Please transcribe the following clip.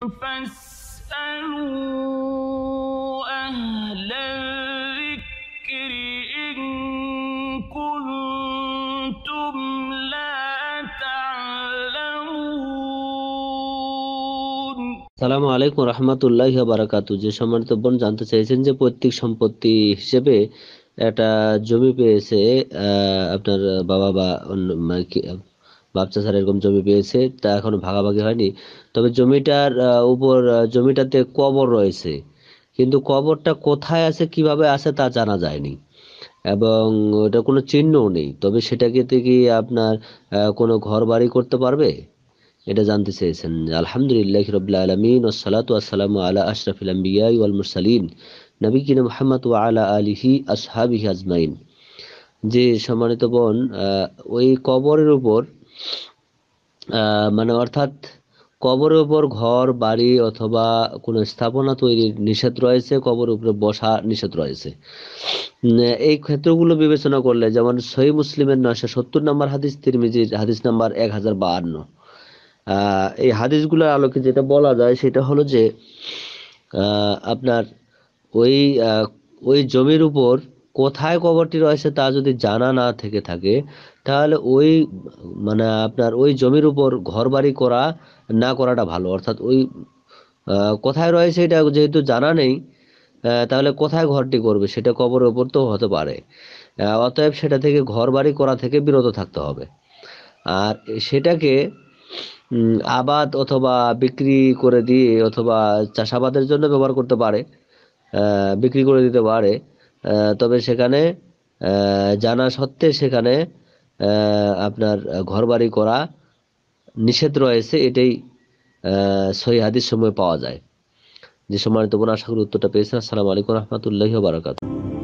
সালাম সালামু আলাইকুম রহমতুল্লাহ বারাকাতু যে সম্মানিত বোন জানতে চাইছেন যে পৈতৃক সম্পত্তি হিসেবে একটা জমি পেয়েছে আপনার বাবা বা অন্য মানে বাচ্চা ছাড়া এরকম জমি পেয়েছে তা এখনো ভাগাভাগি হয়নি তবে জমিটার উপর জমিটাতে কবর রয়েছে কিন্তু কবরটা কোথায় আছে কিভাবে আছে তা জানা যায়নি এবং ওটা কোনো চিহ্নও নেই তবে সেটাকে কি আপনার কোনো ঘর বাড়ি করতে পারবে এটা জানতে চেয়েছেন আলহামদুলিল্লাহ রবিল্লা আলমিন ওসালাত আসসালাম আলা আশরাফিল আম্বিয়া ওয়াল মুরসালিন নবী কিন মোহাম্মদ ওয়া আলা আলিহি আসহাবিহি আজমাইন যে সম্মানিত বোন ওই কবরের উপর মানে অর্থাৎ কবরের উপর ঘর বাড়ি অথবা কোনো স্থাপনা তৈরির নিষেধ রয়েছে কবর উপরে বসা নিষেধ রয়েছে এই ক্ষেত্রগুলো বিবেচনা করলে যেমন সহি মুসলিমের নয়শো সত্তর নম্বর হাদিস তিরমিজির হাদিস নাম্বার এক হাজার বাহান্ন এই হাদিসগুলোর আলোকে যেটা বলা যায় সেটা হলো যে আপনার ওই ওই জমির উপর কোথায় কবরটি রয়েছে তা যদি জানা না থেকে থাকে তাহলে ওই মানে আপনার ওই জমির উপর ঘর বাড়ি করা না করাটা ভালো অর্থাৎ ওই কোথায় রয়েছে এটা যেহেতু জানা নেই তাহলে কোথায় ঘরটি করবে সেটা কবরের উপর তো হতে পারে অতএব সেটা থেকে ঘর বাড়ি করা থেকে বিরত থাকতে হবে আর সেটাকে আবাদ অথবা বিক্রি করে দিয়ে অথবা চাষাবাদের জন্য ব্যবহার করতে পারে বিক্রি করে দিতে পারে তবে সেখানে জানা সত্ত্বে সেখানে আপনার ঘরবাড়ি করা নিষেধ রয়েছে এটাই সহি হাদিস সময় পাওয়া যায় যে সময় বোন আশা করি উত্তরটা পেয়েছেন আসসালামু আলাইকুম রহমতুল্লাহ বারাকাতু